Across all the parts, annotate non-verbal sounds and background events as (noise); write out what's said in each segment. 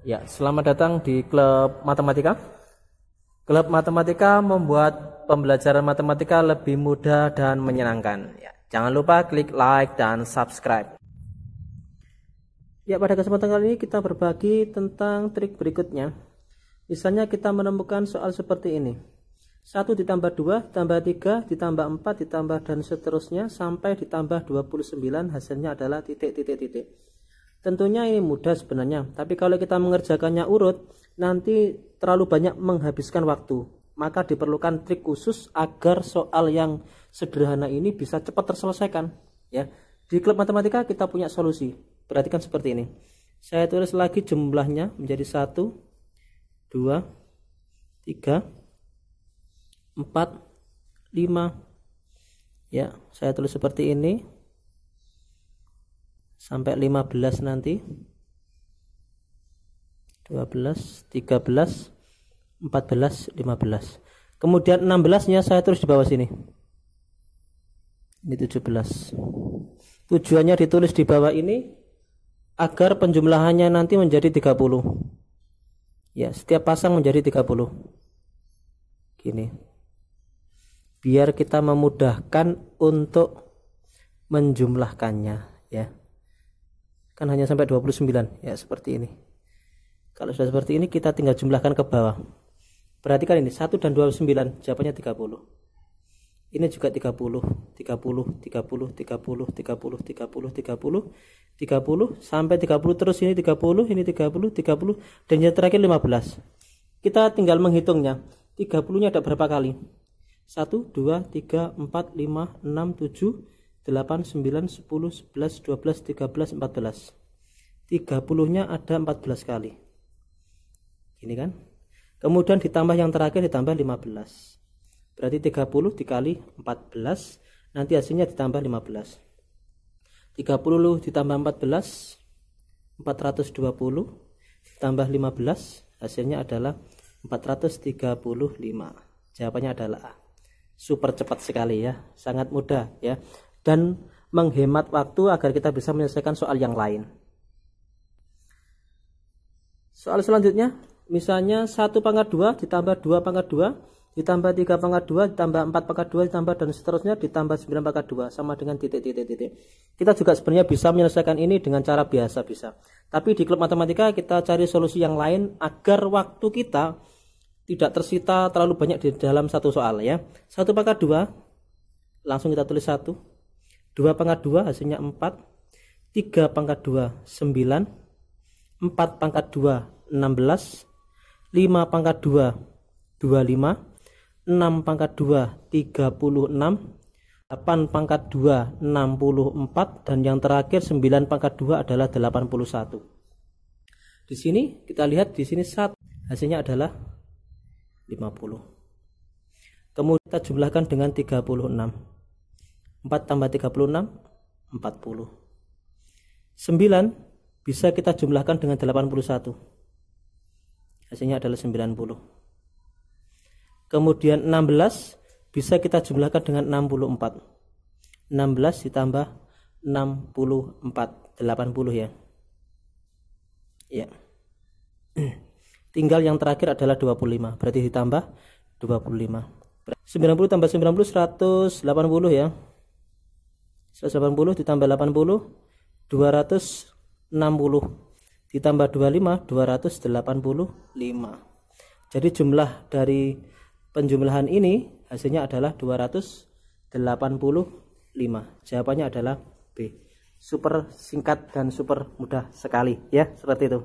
Ya, selamat datang di klub matematika. Klub matematika membuat pembelajaran matematika lebih mudah dan menyenangkan. Ya, jangan lupa klik like dan subscribe. Ya, pada kesempatan kali ini kita berbagi tentang trik berikutnya. Misalnya kita menemukan soal seperti ini. 1 ditambah 2, ditambah 3, ditambah 4, ditambah dan seterusnya sampai ditambah 29 hasilnya adalah titik-titik-titik. Tentunya ini mudah sebenarnya, tapi kalau kita mengerjakannya urut, nanti terlalu banyak menghabiskan waktu. Maka diperlukan trik khusus agar soal yang sederhana ini bisa cepat terselesaikan. Ya, di klub matematika kita punya solusi. Perhatikan seperti ini. Saya tulis lagi jumlahnya menjadi 1, 2, 3, 4, 5. Ya, saya tulis seperti ini sampai 15 nanti 12 13 14 15 kemudian 16 nya saya terus di bawah sini ini 17 tujuannya ditulis di bawah ini agar penjumlahannya nanti menjadi 30 ya setiap pasang menjadi 30 gini biar kita memudahkan untuk menjumlahkannya ya kan hanya sampai 29 ya seperti ini kalau sudah seperti ini kita tinggal jumlahkan ke bawah perhatikan ini 1 dan 29 jawabannya 30 ini juga 30 30 30 30 30 30 30 30 sampai 30 terus ini 30 ini 30 30 dan yang terakhir 15 kita tinggal menghitungnya 30 nya ada berapa kali 1 2 3 4 5 6 7 8, 9, 10, 11, 12, 13, 14 30 nya ada 14 kali ini kan kemudian ditambah yang terakhir ditambah 15 berarti 30 dikali 14 nanti hasilnya ditambah 15 30 ditambah 14 420 ditambah 15 hasilnya adalah 435 jawabannya adalah A super cepat sekali ya sangat mudah ya dan menghemat waktu agar kita bisa menyelesaikan soal yang lain. Soal selanjutnya, misalnya 1 pangkat 2 ditambah 2 pangkat 2 ditambah 3 pangkat 2 ditambah 4 pangkat 2 ditambah dan seterusnya ditambah 9 pangkat 2 sama dengan titik titik titik. Kita juga sebenarnya bisa menyelesaikan ini dengan cara biasa bisa. Tapi di klub matematika kita cari solusi yang lain agar waktu kita tidak tersita terlalu banyak di dalam satu soal ya. 1 pangkat 2 langsung kita tulis 1 2 pangkat 2 hasilnya 4 3 pangkat 2 9 4 pangkat 2 16 5 pangkat 2 25 6 pangkat 2 36 8 pangkat 2 64 dan yang terakhir 9 pangkat 2 adalah 81 di sini kita lihat di sini saat hasilnya adalah 50 kemudian kita jumlahkan dengan 36 4 tambah 36, 40. 9 bisa kita jumlahkan dengan 81. Hasilnya adalah 90. Kemudian 16 bisa kita jumlahkan dengan 64. 16 ditambah 64, 80 ya. Ya. (clears throat) Tinggal yang terakhir adalah 25, berarti ditambah 25. 90 tambah 90 180 ya. 180 ditambah 80 260 ditambah 25 285 jadi jumlah dari penjumlahan ini hasilnya adalah 285 jawabannya adalah B super singkat dan super mudah sekali ya seperti itu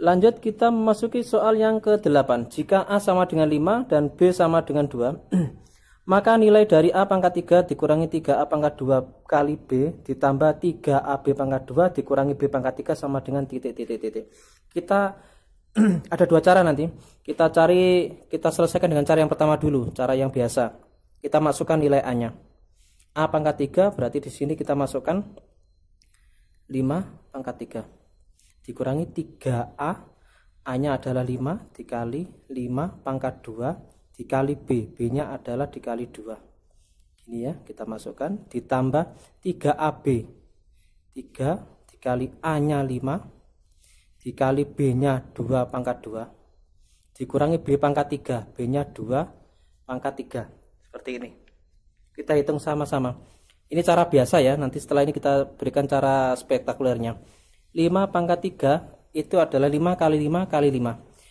Lanjut kita memasuki soal yang ke-8. Jika A sama dengan 5 dan B sama dengan 2, (clears throat) Maka nilai dari A pangkat 3 dikurangi 3A pangkat 2 kali B ditambah 3AB pangkat 2 dikurangi B pangkat 3 sama dengan titik titik titik. Kita (clears throat) ada dua cara nanti. Kita cari kita selesaikan dengan cara yang pertama dulu, cara yang biasa. Kita masukkan nilai A-nya. A pangkat 3 berarti di sini kita masukkan 5 pangkat 3 dikurangi 3A A-nya adalah 5 dikali 5 pangkat 2 dikali B. B-nya adalah dikali 2. Ini ya, kita masukkan. Ditambah 3AB. 3 dikali A-nya 5. Dikali B-nya 2 pangkat 2. Dikurangi B pangkat 3. B-nya 2 pangkat 3. Seperti ini. Kita hitung sama-sama. Ini cara biasa ya. Nanti setelah ini kita berikan cara spektakulernya. 5 pangkat 3 itu adalah 5 kali 5 kali 5.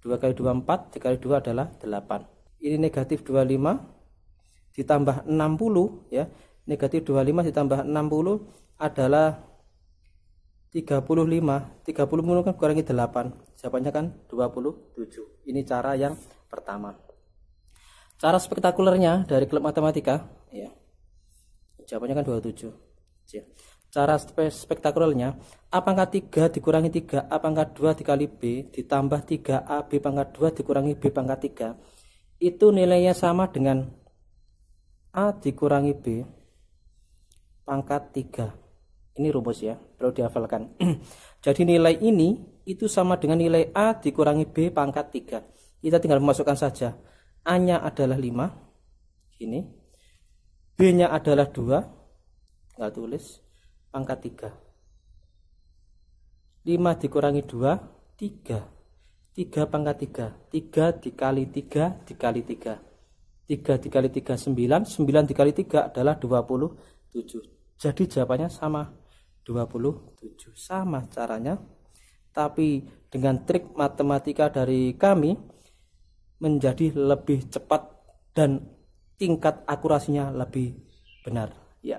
2 kali 2 4, 3 kali 2 adalah 8. Ini negatif 25 ditambah 60 ya. Negatif 25 ditambah 60 adalah 35. 30 kan kurangi 8. Jawabannya kan 27. Ini cara yang pertama. Cara spektakulernya dari klub matematika ya. Jawabannya kan 27. Cara spektakulernya, A pangkat 3 dikurangi 3 A pangkat 2 dikali B ditambah 3A B pangkat 2 dikurangi B pangkat 3. Itu nilainya sama dengan A dikurangi B pangkat 3. Ini rumus ya, perlu dihafalkan. (clears throat) Jadi nilai ini itu sama dengan nilai A dikurangi B pangkat 3. Kita tinggal memasukkan saja. A-nya adalah 5. Ini. B-nya adalah 2. Tinggal tulis pangkat 3 5 dikurangi 2 3 3 pangkat 3 3 dikali 3 dikali 3 3 dikali 3 9 9 dikali 3 adalah 27 jadi jawabannya sama 27 sama caranya tapi dengan trik matematika dari kami menjadi lebih cepat dan tingkat akurasinya lebih benar ya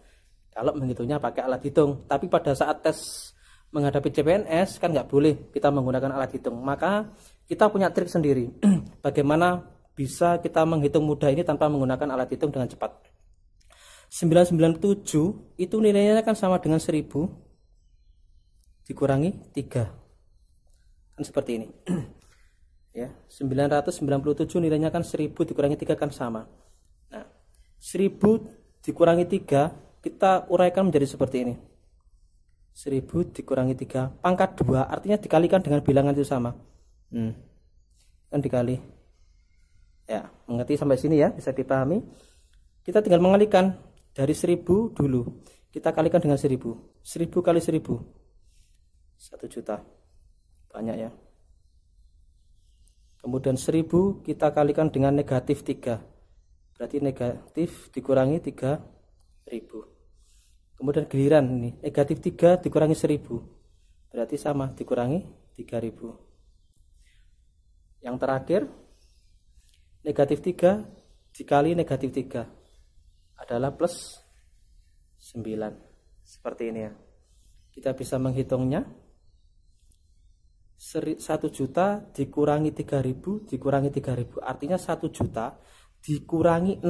kalau menghitungnya pakai alat hitung tapi pada saat tes menghadapi CPNS kan nggak boleh kita menggunakan alat hitung maka kita punya trik sendiri (clears throat) bagaimana bisa kita menghitung mudah ini tanpa menggunakan alat hitung dengan cepat 997 itu nilainya kan sama dengan 1000 dikurangi 3 kan seperti ini (clears throat) ya 997 nilainya kan 1000 dikurangi 3 kan sama nah 1000 dikurangi 3 kita uraikan menjadi seperti ini. 1000 dikurangi 3 pangkat 2 artinya dikalikan dengan bilangan itu sama. Hmm. Kan dikali. Ya, mengerti sampai sini ya, bisa dipahami. Kita tinggal mengalikan dari 1000 dulu. Kita kalikan dengan 1000. 1000 kali 1000. 1 juta. Banyak ya. Kemudian 1000 kita kalikan dengan negatif 3. Berarti negatif dikurangi 3000 kemudian giliran ini eh, negatif 3 dikurangi 1000 berarti sama dikurangi 3000 yang terakhir negatif 3 dikali negatif 3 adalah plus 9 seperti ini ya kita bisa menghitungnya 1 juta dikurangi 3000 dikurangi 3000 artinya 1 juta dikurangi 6000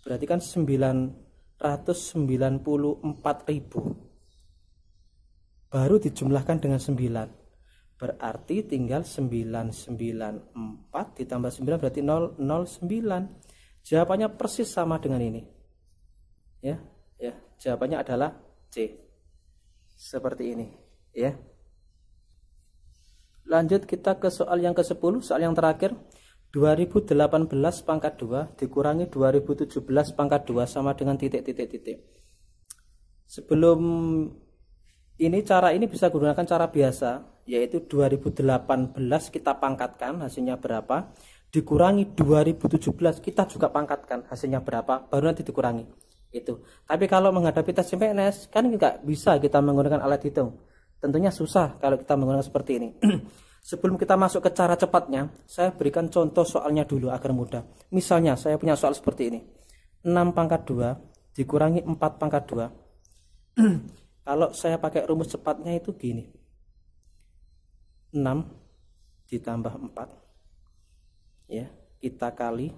berarti kan 9 194.000 baru dijumlahkan dengan 9 berarti tinggal 994 ditambah 9 berarti 009 jawabannya persis sama dengan ini ya ya jawabannya adalah C seperti ini ya lanjut kita ke soal yang ke-10 soal yang terakhir 2018 pangkat 2 dikurangi 2017 pangkat 2 sama dengan titik-titik-titik. Sebelum ini cara ini bisa gunakan cara biasa, yaitu 2018 kita pangkatkan hasilnya berapa, dikurangi 2017 kita juga pangkatkan hasilnya berapa, baru nanti dikurangi. Itu. Tapi kalau menghadapi tes CPNS kan nggak bisa kita menggunakan alat hitung. Tentunya susah kalau kita menggunakan seperti ini. (clears throat) Sebelum kita masuk ke cara cepatnya, saya berikan contoh soalnya dulu agar mudah. Misalnya, saya punya soal seperti ini. 6 pangkat 2 dikurangi 4 pangkat 2. (clears throat) Kalau saya pakai rumus cepatnya itu gini. 6 ditambah 4. Ya, kita kali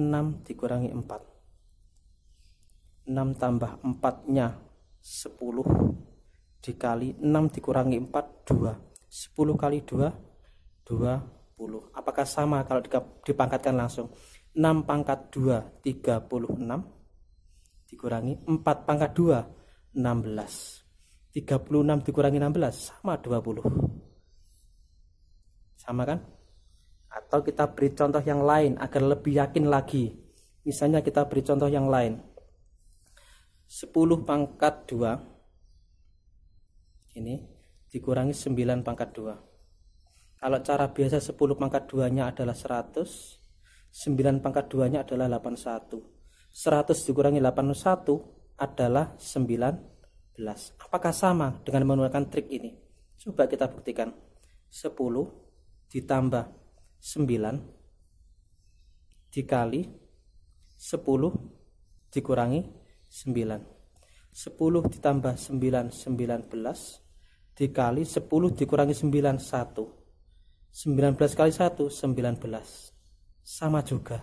6 dikurangi 4. 6 tambah 4-nya 10 dikali 6 dikurangi 4 2 10 kali 2 20 apakah sama kalau dipangkatkan langsung 6 pangkat 2 36 dikurangi 4 pangkat 2 16 36 dikurangi 16 sama 20 sama kan atau kita beri contoh yang lain agar lebih yakin lagi misalnya kita beri contoh yang lain 10 pangkat 2 ini dikurangi 9 pangkat 2. Kalau cara biasa 10 pangkat 2-nya adalah 100, 9 pangkat 2-nya adalah 81. 100 dikurangi 81 adalah 19. Apakah sama dengan menggunakan trik ini? Coba kita buktikan. 10 ditambah 9 dikali 10 dikurangi 9. 10 ditambah 9, 19 dikali 10 dikurangi 9 1 19 kali 1 19 sama juga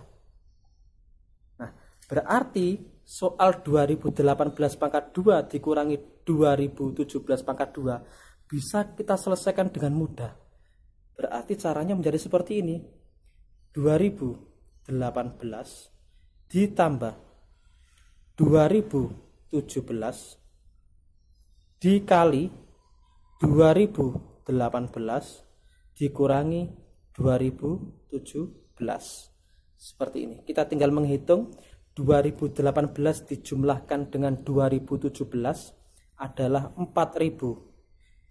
nah berarti soal 2018 pangkat 2 dikurangi 2017 pangkat 2 bisa kita selesaikan dengan mudah berarti caranya menjadi seperti ini 2018 ditambah 2017 dikali 2018 dikurangi 2017 seperti ini kita tinggal menghitung 2018 dijumlahkan dengan 2017 adalah 4035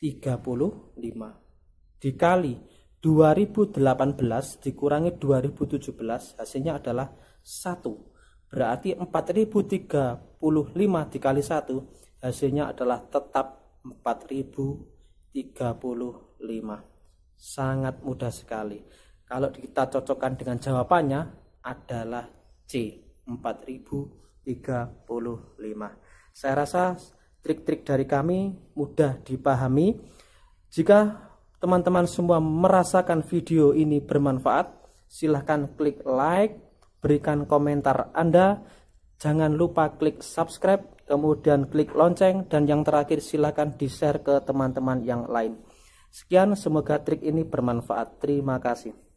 dikali 2018 dikurangi 2017 hasilnya adalah 1 berarti 4035 dikali 1 hasilnya adalah tetap 4000 35. Sangat mudah sekali. Kalau kita cocokkan dengan jawabannya adalah C, 4035. Saya rasa trik-trik dari kami mudah dipahami. Jika teman-teman semua merasakan video ini bermanfaat, silahkan klik like, berikan komentar Anda. Jangan lupa klik subscribe kemudian klik lonceng, dan yang terakhir silahkan di-share ke teman-teman yang lain. Sekian, semoga trik ini bermanfaat. Terima kasih.